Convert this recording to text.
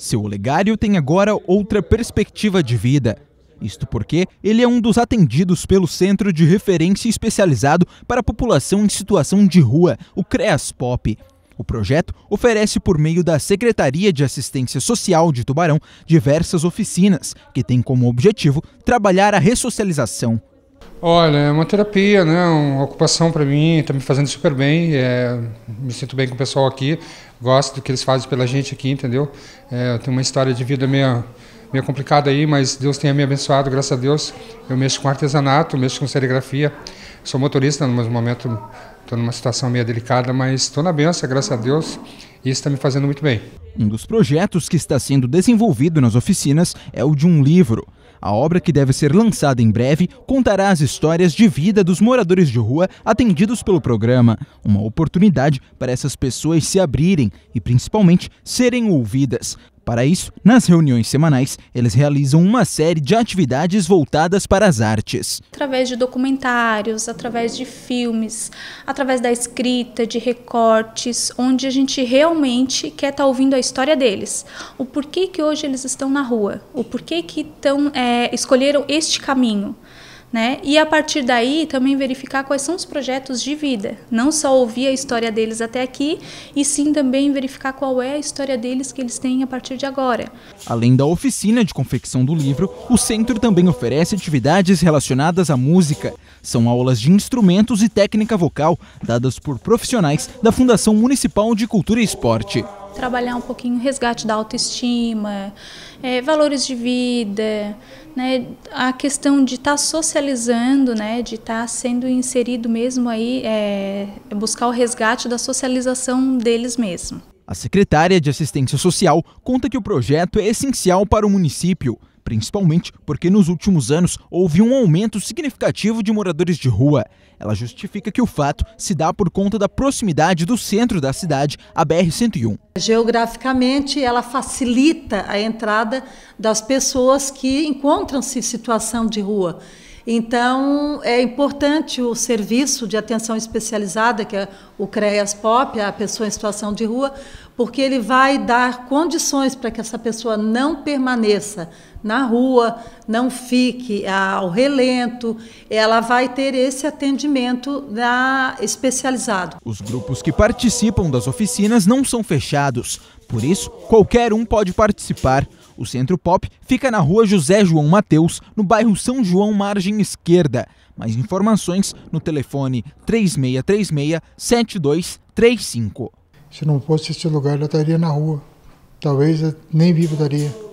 Seu Olegário tem agora outra perspectiva de vida. Isto porque ele é um dos atendidos pelo Centro de Referência Especializado para a População em Situação de Rua, o CREASPOP. O projeto oferece, por meio da Secretaria de Assistência Social de Tubarão, diversas oficinas que têm como objetivo trabalhar a ressocialização. Olha, é uma terapia, né? Uma ocupação para mim, está me fazendo super bem. É, me sinto bem com o pessoal aqui, gosto do que eles fazem pela gente aqui, entendeu? É, eu tenho uma história de vida meio, meio complicada aí, mas Deus tenha me abençoado, graças a Deus. Eu mexo com artesanato, mexo com serigrafia. Sou motorista, no momento estou numa situação meio delicada, mas estou na benção, graças a Deus. E isso está me fazendo muito bem. Um dos projetos que está sendo desenvolvido nas oficinas é o de um livro. A obra, que deve ser lançada em breve, contará as histórias de vida dos moradores de rua atendidos pelo programa. Uma oportunidade para essas pessoas se abrirem e, principalmente, serem ouvidas. Para isso, nas reuniões semanais, eles realizam uma série de atividades voltadas para as artes. Através de documentários, através de filmes, através da escrita, de recortes, onde a gente realmente quer estar tá ouvindo a história deles. O porquê que hoje eles estão na rua, o porquê que tão é, escolheram este caminho. Né? E a partir daí também verificar quais são os projetos de vida, não só ouvir a história deles até aqui, e sim também verificar qual é a história deles que eles têm a partir de agora. Além da oficina de confecção do livro, o centro também oferece atividades relacionadas à música. São aulas de instrumentos e técnica vocal dadas por profissionais da Fundação Municipal de Cultura e Esporte trabalhar um pouquinho o resgate da autoestima, é, valores de vida, né, a questão de estar tá socializando, né, de estar tá sendo inserido mesmo aí, é, é, buscar o resgate da socialização deles mesmos. A secretária de Assistência Social conta que o projeto é essencial para o município principalmente porque nos últimos anos houve um aumento significativo de moradores de rua. Ela justifica que o fato se dá por conta da proximidade do centro da cidade, a BR-101. Geograficamente, ela facilita a entrada das pessoas que encontram-se em situação de rua. Então, é importante o serviço de atenção especializada, que é o CREAS POP, a pessoa em situação de rua, porque ele vai dar condições para que essa pessoa não permaneça na rua, não fique ah, ao relento, ela vai ter esse atendimento né, especializado. Os grupos que participam das oficinas não são fechados, por isso, qualquer um pode participar. O Centro Pop fica na rua José João Mateus, no bairro São João, margem esquerda. Mais informações no telefone 3636 7235. Se não fosse esse lugar, ela estaria na rua. Talvez nem viva estaria.